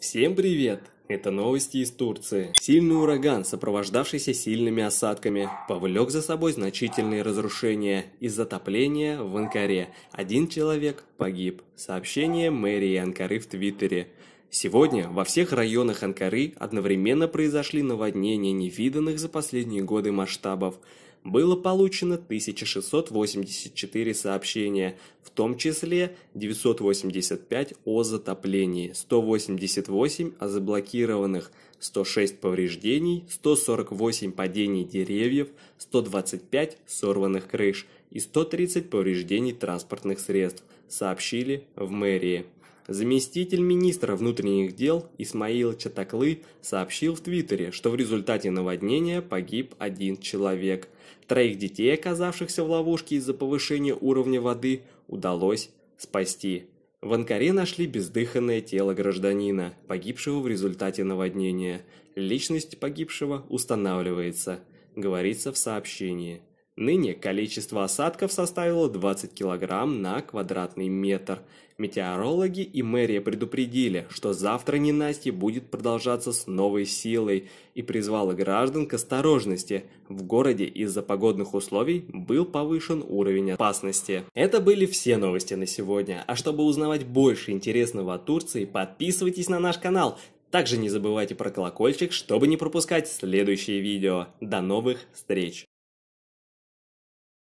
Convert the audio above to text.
Всем привет! Это новости из Турции. Сильный ураган, сопровождавшийся сильными осадками, повлек за собой значительные разрушения и затопления в Анкаре. Один человек погиб. Сообщение мэрии Анкары в Твиттере. Сегодня во всех районах Анкары одновременно произошли наводнения невиданных за последние годы масштабов – было получено 1684 сообщения, в том числе 985 о затоплении, 188 о заблокированных, 106 повреждений, 148 падений деревьев, 125 сорванных крыш и 130 повреждений транспортных средств, сообщили в мэрии. Заместитель министра внутренних дел Исмаил Чатаклы сообщил в Твиттере, что в результате наводнения погиб один человек. Троих детей, оказавшихся в ловушке из-за повышения уровня воды, удалось спасти. В Анкаре нашли бездыханное тело гражданина, погибшего в результате наводнения. Личность погибшего устанавливается, говорится в сообщении. Ныне количество осадков составило 20 кг на квадратный метр. Метеорологи и мэрия предупредили, что завтра ненастье будет продолжаться с новой силой и призвала граждан к осторожности. В городе из-за погодных условий был повышен уровень опасности. Это были все новости на сегодня. А чтобы узнавать больше интересного о Турции, подписывайтесь на наш канал. Также не забывайте про колокольчик, чтобы не пропускать следующие видео. До новых встреч!